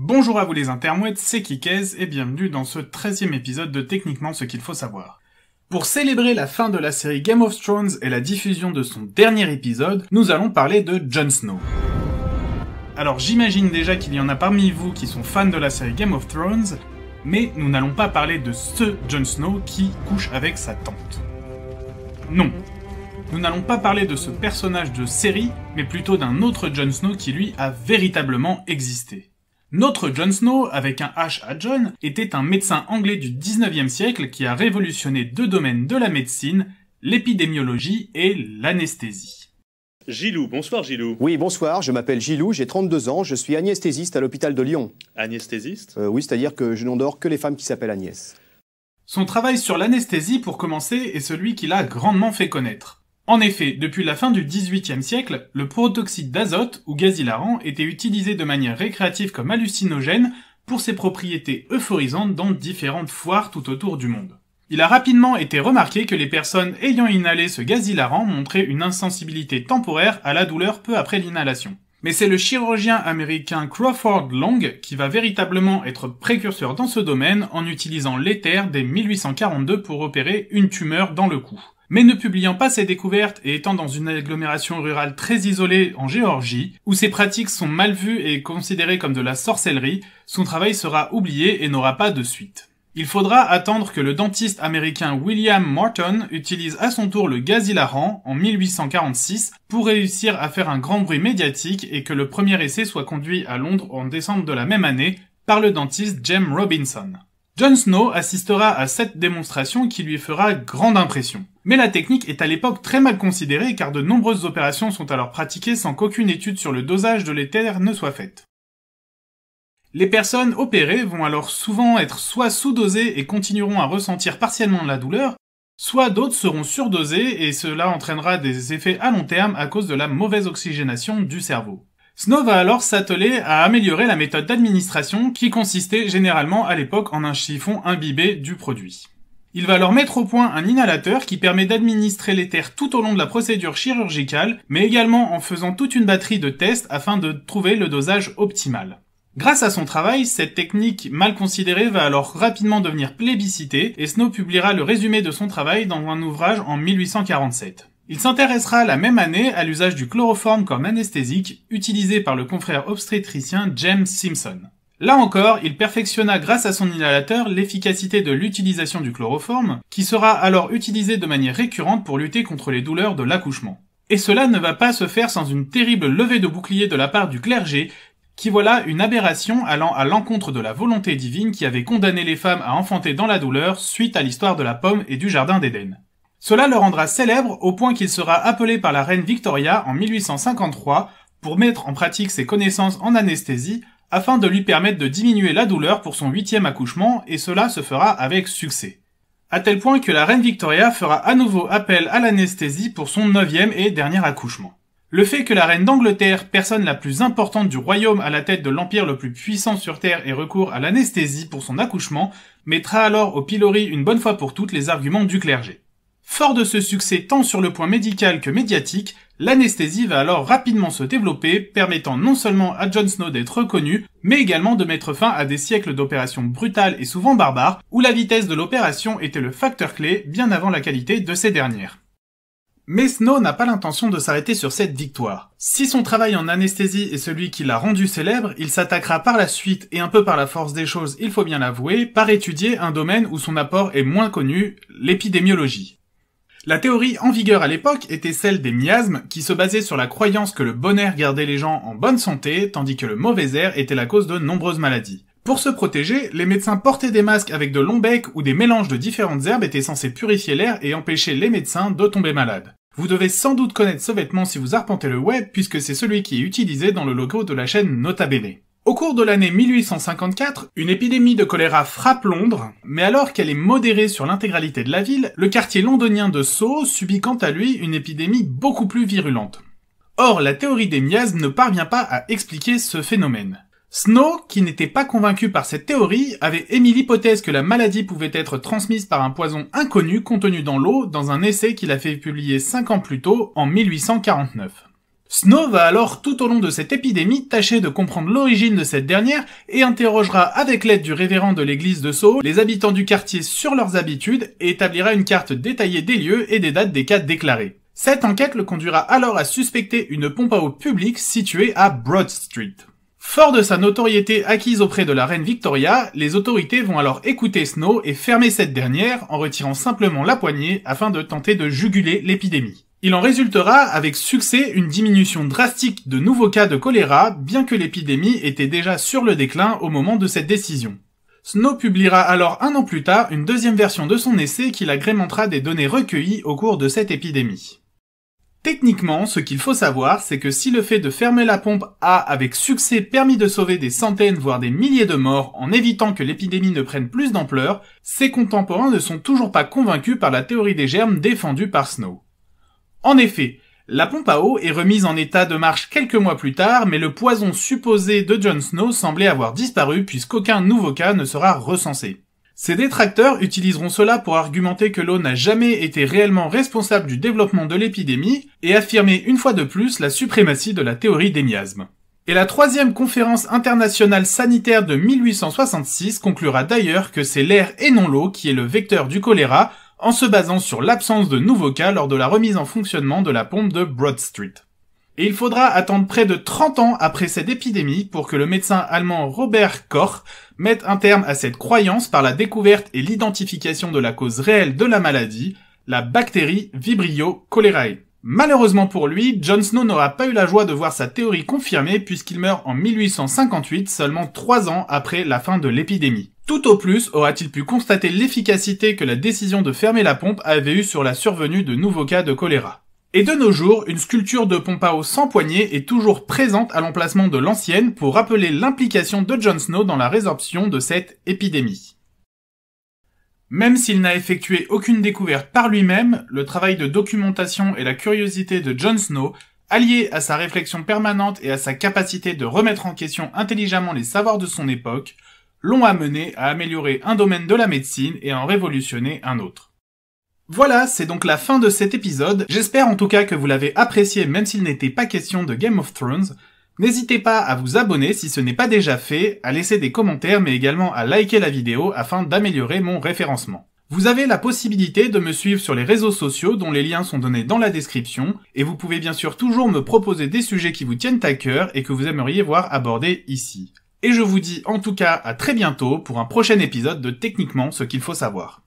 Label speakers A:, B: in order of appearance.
A: Bonjour à vous les intermouettes, c'est Kikez et bienvenue dans ce 13e épisode de Techniquement ce qu'il faut savoir. Pour célébrer la fin de la série Game of Thrones et la diffusion de son dernier épisode, nous allons parler de Jon Snow. Alors j'imagine déjà qu'il y en a parmi vous qui sont fans de la série Game of Thrones, mais nous n'allons pas parler de ce Jon Snow qui couche avec sa tante. Non. Nous n'allons pas parler de ce personnage de série, mais plutôt d'un autre Jon Snow qui lui a véritablement existé. Notre John Snow, avec un H à John, était un médecin anglais du 19e siècle qui a révolutionné deux domaines de la médecine, l'épidémiologie et l'anesthésie. Gilou, bonsoir Gilou. Oui, bonsoir, je m'appelle Gilou, j'ai 32 ans, je suis anesthésiste à l'hôpital de Lyon. Anesthésiste euh, Oui, c'est-à-dire que je n'endors que les femmes qui s'appellent Agnès. Son travail sur l'anesthésie, pour commencer, est celui qui l'a grandement fait connaître. En effet, depuis la fin du XVIIIe siècle, le protoxyde d'azote ou gaz hilarant était utilisé de manière récréative comme hallucinogène pour ses propriétés euphorisantes dans différentes foires tout autour du monde. Il a rapidement été remarqué que les personnes ayant inhalé ce gaz hilarant montraient une insensibilité temporaire à la douleur peu après l'inhalation. Mais c'est le chirurgien américain Crawford Long qui va véritablement être précurseur dans ce domaine en utilisant l'éther dès 1842 pour opérer une tumeur dans le cou. Mais ne publiant pas ses découvertes et étant dans une agglomération rurale très isolée en Géorgie, où ses pratiques sont mal vues et considérées comme de la sorcellerie, son travail sera oublié et n'aura pas de suite. Il faudra attendre que le dentiste américain William Morton utilise à son tour le gaz hilarant en 1846 pour réussir à faire un grand bruit médiatique et que le premier essai soit conduit à Londres en décembre de la même année par le dentiste James Robinson. Jon Snow assistera à cette démonstration qui lui fera grande impression. Mais la technique est à l'époque très mal considérée car de nombreuses opérations sont alors pratiquées sans qu'aucune étude sur le dosage de l'éther ne soit faite. Les personnes opérées vont alors souvent être soit sous-dosées et continueront à ressentir partiellement la douleur, soit d'autres seront surdosées et cela entraînera des effets à long terme à cause de la mauvaise oxygénation du cerveau. Snow va alors s'atteler à améliorer la méthode d'administration qui consistait généralement à l'époque en un chiffon imbibé du produit. Il va alors mettre au point un inhalateur qui permet d'administrer l'éther tout au long de la procédure chirurgicale, mais également en faisant toute une batterie de tests afin de trouver le dosage optimal. Grâce à son travail, cette technique mal considérée va alors rapidement devenir plébiscitée et Snow publiera le résumé de son travail dans un ouvrage en 1847. Il s'intéressera la même année à l'usage du chloroforme comme anesthésique utilisé par le confrère obstétricien James Simpson. Là encore, il perfectionna grâce à son inhalateur l'efficacité de l'utilisation du chloroforme, qui sera alors utilisé de manière récurrente pour lutter contre les douleurs de l'accouchement. Et cela ne va pas se faire sans une terrible levée de bouclier de la part du clergé, qui voilà une aberration allant à l'encontre de la volonté divine qui avait condamné les femmes à enfanter dans la douleur suite à l'histoire de la pomme et du jardin d'Éden. Cela le rendra célèbre au point qu'il sera appelé par la reine Victoria en 1853 pour mettre en pratique ses connaissances en anesthésie afin de lui permettre de diminuer la douleur pour son huitième accouchement et cela se fera avec succès. À tel point que la reine Victoria fera à nouveau appel à l'anesthésie pour son neuvième et dernier accouchement. Le fait que la reine d'Angleterre, personne la plus importante du royaume à la tête de l'empire le plus puissant sur Terre, ait recours à l'anesthésie pour son accouchement, mettra alors au pilori une bonne fois pour toutes les arguments du clergé. Fort de ce succès tant sur le point médical que médiatique, l'anesthésie va alors rapidement se développer, permettant non seulement à Jon Snow d'être reconnu, mais également de mettre fin à des siècles d'opérations brutales et souvent barbares, où la vitesse de l'opération était le facteur clé bien avant la qualité de ces dernières. Mais Snow n'a pas l'intention de s'arrêter sur cette victoire. Si son travail en anesthésie est celui qui l'a rendu célèbre, il s'attaquera par la suite et un peu par la force des choses, il faut bien l'avouer, par étudier un domaine où son apport est moins connu, l'épidémiologie. La théorie en vigueur à l'époque était celle des miasmes, qui se basait sur la croyance que le bon air gardait les gens en bonne santé, tandis que le mauvais air était la cause de nombreuses maladies. Pour se protéger, les médecins portaient des masques avec de longs becs ou des mélanges de différentes herbes étaient censés purifier l'air et empêcher les médecins de tomber malades. Vous devez sans doute connaître ce vêtement si vous arpentez le web, puisque c'est celui qui est utilisé dans le logo de la chaîne Nota au cours de l'année 1854, une épidémie de choléra frappe Londres, mais alors qu'elle est modérée sur l'intégralité de la ville, le quartier londonien de Soho subit quant à lui une épidémie beaucoup plus virulente. Or, la théorie des miasmes ne parvient pas à expliquer ce phénomène. Snow, qui n'était pas convaincu par cette théorie, avait émis l'hypothèse que la maladie pouvait être transmise par un poison inconnu contenu dans l'eau dans un essai qu'il a fait publier cinq ans plus tôt, en 1849. Snow va alors tout au long de cette épidémie tâcher de comprendre l'origine de cette dernière et interrogera avec l'aide du révérend de l'église de Sceaux les habitants du quartier sur leurs habitudes et établira une carte détaillée des lieux et des dates des cas déclarés. Cette enquête le conduira alors à suspecter une pompe à eau publique située à Broad Street. Fort de sa notoriété acquise auprès de la reine Victoria, les autorités vont alors écouter Snow et fermer cette dernière en retirant simplement la poignée afin de tenter de juguler l'épidémie. Il en résultera avec succès une diminution drastique de nouveaux cas de choléra, bien que l'épidémie était déjà sur le déclin au moment de cette décision. Snow publiera alors un an plus tard une deuxième version de son essai qu'il l'agrémentera des données recueillies au cours de cette épidémie. Techniquement, ce qu'il faut savoir, c'est que si le fait de fermer la pompe a avec succès permis de sauver des centaines voire des milliers de morts en évitant que l'épidémie ne prenne plus d'ampleur, ses contemporains ne sont toujours pas convaincus par la théorie des germes défendue par Snow. En effet, la pompe à eau est remise en état de marche quelques mois plus tard, mais le poison supposé de Jon Snow semblait avoir disparu puisqu'aucun nouveau cas ne sera recensé. Ces détracteurs utiliseront cela pour argumenter que l'eau n'a jamais été réellement responsable du développement de l'épidémie et affirmer une fois de plus la suprématie de la théorie des miasmes. Et la troisième conférence internationale sanitaire de 1866 conclura d'ailleurs que c'est l'air et non l'eau qui est le vecteur du choléra en se basant sur l'absence de nouveaux cas lors de la remise en fonctionnement de la pompe de Broad Street. Et il faudra attendre près de 30 ans après cette épidémie pour que le médecin allemand Robert Koch mette un terme à cette croyance par la découverte et l'identification de la cause réelle de la maladie, la bactérie Vibrio cholerae. Malheureusement pour lui, Jon Snow n'aura pas eu la joie de voir sa théorie confirmée puisqu'il meurt en 1858, seulement trois ans après la fin de l'épidémie. Tout au plus aura-t-il pu constater l'efficacité que la décision de fermer la pompe avait eue sur la survenue de nouveaux cas de choléra. Et de nos jours, une sculpture de pompe à eau sans poignée est toujours présente à l'emplacement de l'ancienne pour rappeler l'implication de Jon Snow dans la résorption de cette épidémie. Même s'il n'a effectué aucune découverte par lui-même, le travail de documentation et la curiosité de Jon Snow, alliés à sa réflexion permanente et à sa capacité de remettre en question intelligemment les savoirs de son époque, l'ont amené à améliorer un domaine de la médecine et à en révolutionner un autre. Voilà, c'est donc la fin de cet épisode. J'espère en tout cas que vous l'avez apprécié même s'il n'était pas question de Game of Thrones. N'hésitez pas à vous abonner si ce n'est pas déjà fait, à laisser des commentaires mais également à liker la vidéo afin d'améliorer mon référencement. Vous avez la possibilité de me suivre sur les réseaux sociaux dont les liens sont donnés dans la description et vous pouvez bien sûr toujours me proposer des sujets qui vous tiennent à cœur et que vous aimeriez voir abordés ici. Et je vous dis en tout cas à très bientôt pour un prochain épisode de Techniquement ce qu'il faut savoir.